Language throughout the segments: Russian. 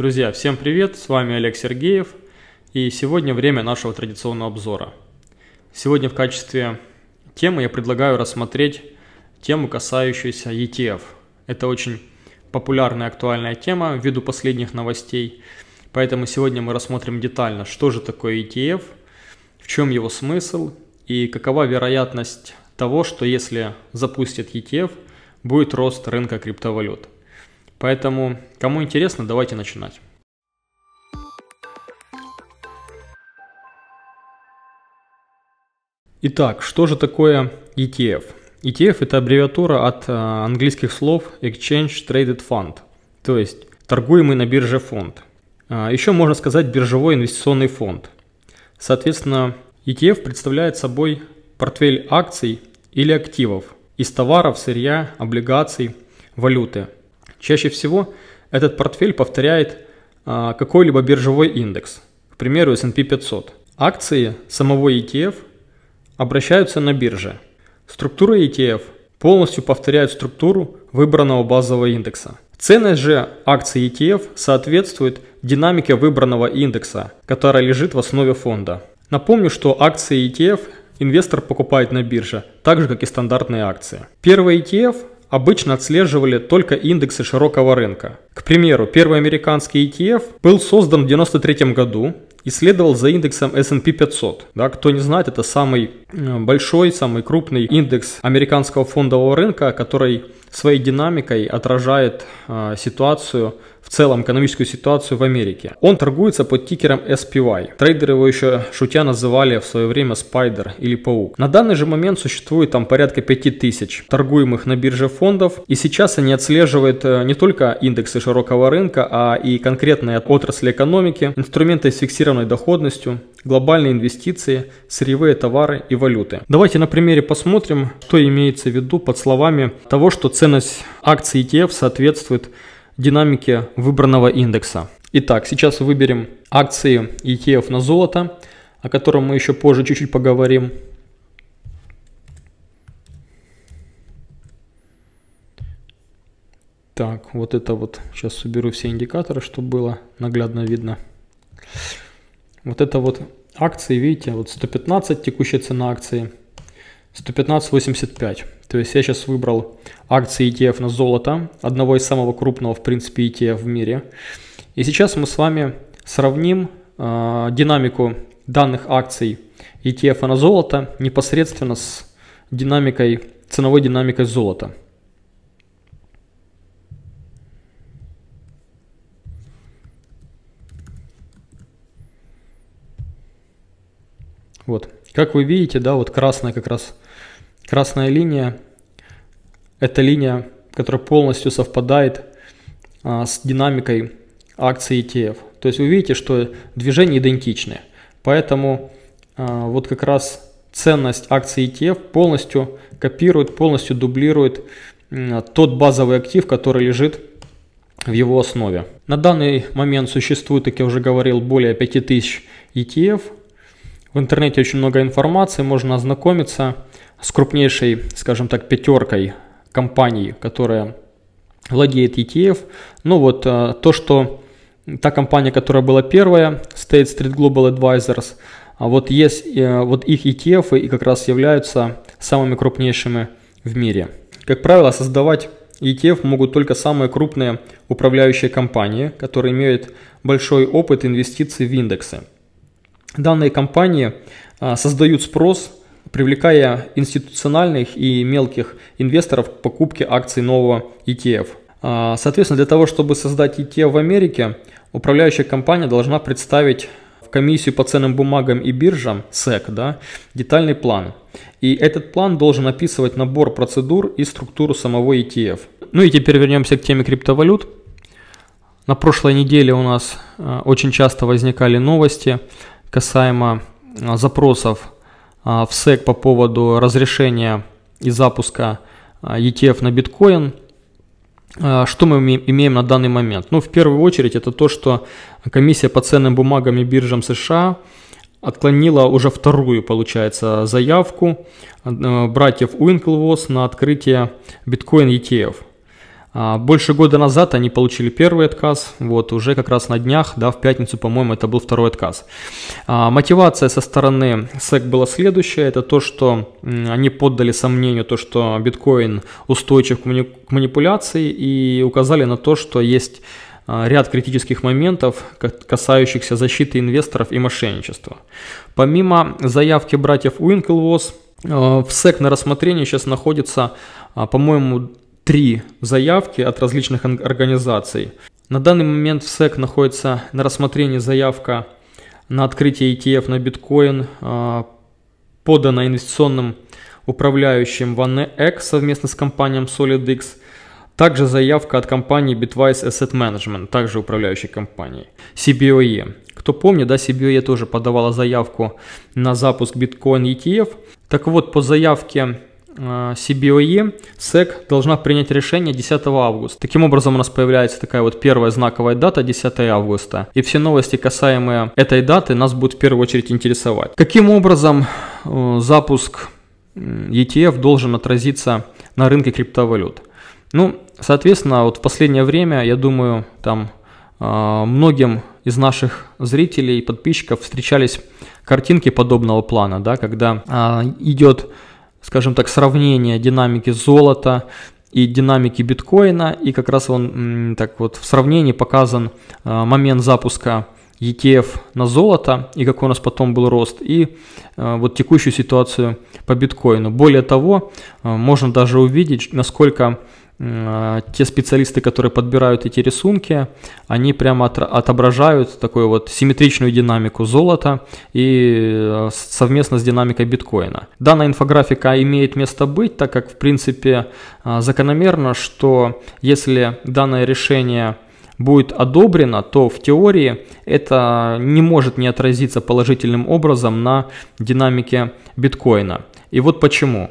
Друзья, всем привет, с вами Олег Сергеев, и сегодня время нашего традиционного обзора. Сегодня в качестве темы я предлагаю рассмотреть тему, касающуюся ETF. Это очень популярная актуальная тема ввиду последних новостей, поэтому сегодня мы рассмотрим детально, что же такое ETF, в чем его смысл и какова вероятность того, что если запустят ETF, будет рост рынка криптовалют – Поэтому, кому интересно, давайте начинать. Итак, что же такое ETF? ETF – это аббревиатура от э, английских слов Exchange Traded Fund, то есть торгуемый на бирже фонд. А, Еще можно сказать биржевой инвестиционный фонд. Соответственно, ETF представляет собой портфель акций или активов из товаров, сырья, облигаций, валюты – Чаще всего этот портфель повторяет а, какой-либо биржевой индекс, к примеру, S&P 500. Акции самого ETF обращаются на бирже. Структура ETF полностью повторяет структуру выбранного базового индекса. Ценность же акций ETF соответствует динамике выбранного индекса, которая лежит в основе фонда. Напомню, что акции ETF инвестор покупает на бирже, так же как и стандартные акции. Первый ETF обычно отслеживали только индексы широкого рынка. К примеру, первый американский ETF был создан в 1993 году и следовал за индексом S&P 500. Да, кто не знает, это самый э, большой, самый крупный индекс американского фондового рынка, который своей динамикой отражает э, ситуацию в целом экономическую ситуацию в Америке. Он торгуется под тикером SPY. Трейдеры его еще шутя называли в свое время Spider или Паук. На данный же момент существует там порядка 5000 торгуемых на бирже фондов. И сейчас они отслеживают э, не только индексы широкого рынка, а и конкретные отрасли экономики, инструменты с фиксированной доходностью, глобальные инвестиции, сырьевые товары и валюты. Давайте на примере посмотрим, что имеется в виду под словами того, что ценность акций ETF соответствует динамики выбранного индекса. Итак, сейчас выберем акции ETF на золото, о котором мы еще позже чуть-чуть поговорим. Так, вот это вот, сейчас уберу все индикаторы, чтобы было наглядно видно. Вот это вот акции, видите, вот 115 текущая цена акции, 115.85. То есть я сейчас выбрал акции ETF на золото, одного из самого крупного, в принципе, ETF в мире. И сейчас мы с вами сравним э, динамику данных акций ETF на золото непосредственно с динамикой, ценовой динамикой золота. Вот. Как вы видите, да, вот красная как раз Красная линия – это линия, которая полностью совпадает а, с динамикой акций ETF. То есть вы видите, что движения идентичны. Поэтому а, вот как раз ценность акций ETF полностью копирует, полностью дублирует тот базовый актив, который лежит в его основе. На данный момент существует, как я уже говорил, более 5000 ETF. В интернете очень много информации, можно ознакомиться с крупнейшей, скажем так, пятеркой компаний, которая владеет ETF. Ну вот э, то, что та компания, которая была первая, State Street Global Advisors, а вот, есть, э, вот их ETF и как раз являются самыми крупнейшими в мире. Как правило, создавать ETF могут только самые крупные управляющие компании, которые имеют большой опыт инвестиций в индексы. Данные компании э, создают спрос привлекая институциональных и мелких инвесторов к покупке акций нового ETF. А, соответственно, для того, чтобы создать ETF в Америке, управляющая компания должна представить в комиссию по ценным бумагам и биржам, SEC, да, детальный план. И этот план должен описывать набор процедур и структуру самого ETF. Ну и теперь вернемся к теме криптовалют. На прошлой неделе у нас а, очень часто возникали новости касаемо а, запросов а, в СЭК по поводу разрешения и запуска а, ETF на биткоин. А, что мы имеем на данный момент? Ну, в первую очередь, это то, что комиссия по ценным бумагам и биржам США отклонила уже вторую, получается, заявку братьев Уинклвос на открытие биткоин ETF – а, больше года назад они получили первый отказ, вот уже как раз на днях, да, в пятницу, по-моему, это был второй отказ. А, мотивация со стороны SEC была следующая, это то, что они поддали сомнению то, что биткоин устойчив к, манипуляции и указали на то, что есть а, ряд критических моментов, касающихся защиты инвесторов и мошенничества. Помимо заявки братьев Уинклвос, в СЭК на рассмотрение сейчас находится, по-моему, три заявки от различных организаций. На данный момент в СЭК находится на рассмотрении заявка на открытие ETF на биткоин, а, подана инвестиционным управляющим OneX совместно с компанией SolidX. Также заявка от компании Bitwise Asset Management, также управляющей компанией. CBOE. Кто помнит, да, CBOE тоже подавала заявку на запуск биткоин ETF. Так вот, по заявке Э, CBOE, SEC должна принять решение 10 августа. Таким образом, у нас появляется такая вот первая знаковая дата 10 августа. И все новости, касаемые этой даты, нас будут в первую очередь интересовать. Каким образом э, запуск ETF должен отразиться на рынке криптовалют? Ну, соответственно, вот в последнее время, я думаю, там э, многим из наших зрителей и подписчиков встречались картинки подобного плана, да, когда а, идет скажем так, сравнение динамики золота и динамики биткоина, и как раз он так вот в сравнении показан э, момент запуска ETF на золото и какой у нас потом был рост, и э, вот текущую ситуацию по биткоину. Более того, э, можно даже увидеть, насколько а, те специалисты, которые подбирают эти рисунки, они прямо отображают такую вот симметричную динамику золота и э, совместно с динамикой биткоина. Данная инфографика имеет место быть, так как в принципе а, закономерно, что если данное решение будет одобрено, то в теории это не может не отразиться положительным образом на динамике биткоина. И вот почему.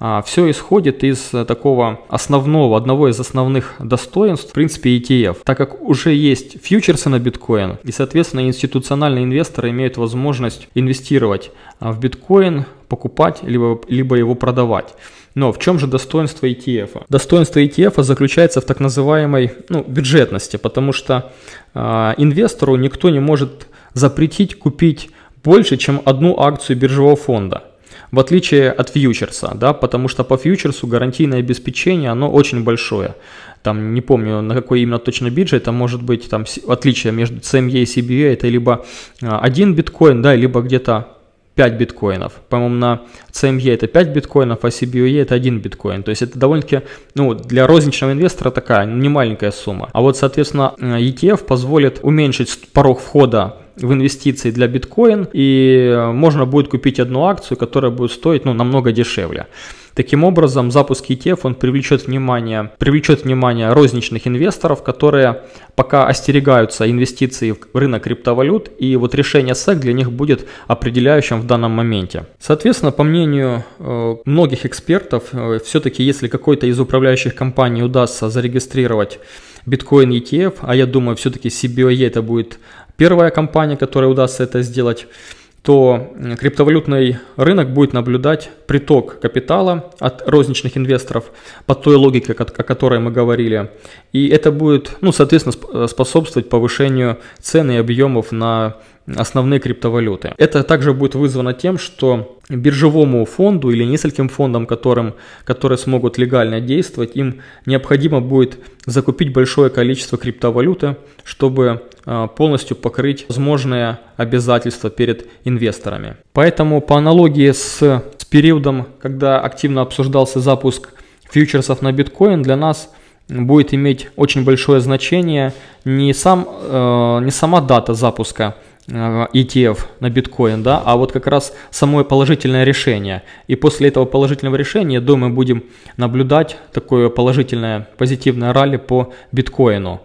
А, Все исходит из э, такого основного, одного из основных достоинств, в принципе, ETF, так как уже есть фьючерсы на биткоин, и, соответственно, институциональные инвесторы имеют возможность инвестировать а, в биткоин, покупать, либо, либо его продавать. Но в чем же достоинство ETF? Достоинство ETF заключается в так называемой ну, бюджетности, потому что э, инвестору никто не может запретить купить больше, чем одну акцию биржевого фонда в отличие от фьючерса, да, потому что по фьючерсу гарантийное обеспечение, оно очень большое. Там, не помню, на какой именно точно бирже, это может быть там отличие между CME эм и CBA, это либо а, один биткоин, да, либо где-то 5 биткоинов. По-моему, на CME эм это 5 биткоинов, а CBOE это 1 биткоин. То есть это довольно-таки ну, для розничного инвестора такая немаленькая сумма. А вот, соответственно, ETF э, позволит уменьшить порог входа в инвестиции для биткоин, и э, можно будет купить одну акцию, которая будет стоить ну, намного дешевле. Таким образом, запуск ETF он привлечет внимание, привлечет внимание розничных инвесторов, которые пока остерегаются инвестиций в рынок криптовалют, и вот решение SEC для них будет определяющим в данном моменте. Соответственно, по мнению э, многих экспертов, э, все-таки если какой-то из управляющих компаний удастся зарегистрировать биткоин ETF, а я думаю, все-таки CBOE это будет первая компания, которая удастся это сделать, то криптовалютный рынок будет наблюдать приток капитала от розничных инвесторов по той логике, о которой мы говорили. И это будет, ну, соответственно, э, способствовать повышению цены и объемов на основные криптовалюты. Это также будет вызвано тем, что биржевому фонду или нескольким фондам, которым, которые смогут легально действовать, им необходимо будет закупить большое количество криптовалюты, чтобы а, полностью покрыть возможные обязательства перед инвесторами. Поэтому по аналогии с, с периодом, когда активно обсуждался запуск фьючерсов на биткоин, для нас будет иметь очень большое значение не, сам, э, не сама дата запуска Э, ETF на биткоин, да, а вот как раз самое положительное решение. И после этого положительного решения, я думаю, будем наблюдать такое положительное, позитивное ралли по биткоину.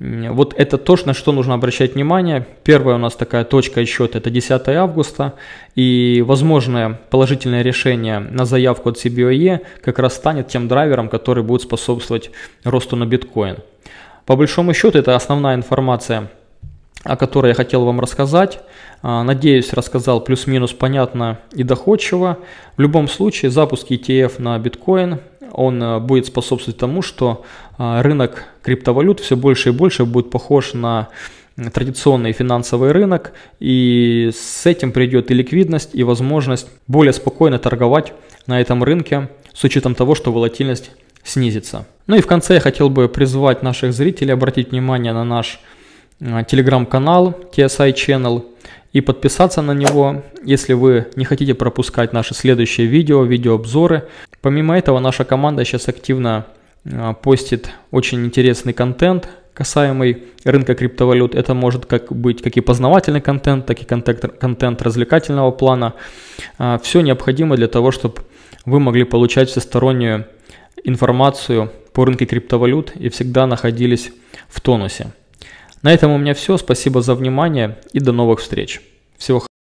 Вот это то, на что нужно обращать внимание. Первая у нас такая точка отсчета – это 10 августа. И возможное положительное решение на заявку от CBOE как раз станет тем драйвером, который будет способствовать росту на биткоин. По большому счету, это основная информация – о которой я хотел вам рассказать. А, надеюсь, рассказал плюс-минус понятно и доходчиво. В любом случае, запуск ETF на биткоин, он а, будет способствовать тому, что а, рынок криптовалют все больше и больше будет похож на традиционный финансовый рынок, и с этим придет и ликвидность, и возможность более спокойно торговать на этом рынке с учетом того, что волатильность снизится. Ну и в конце я хотел бы призвать наших зрителей обратить внимание на наш Э, телеграм-канал TSI Channel и подписаться на него, если вы не хотите пропускать наши следующие видео, видеообзоры. Помимо этого, наша команда сейчас активно э, постит очень интересный контент, касаемый рынка криптовалют. Это может как быть как и познавательный контент, так и контент, контент развлекательного плана. Э, Все необходимо для того, чтобы вы могли получать всестороннюю информацию по рынку криптовалют и всегда находились в тонусе. На этом у меня все. Спасибо за внимание и до новых встреч. Всего хорошего.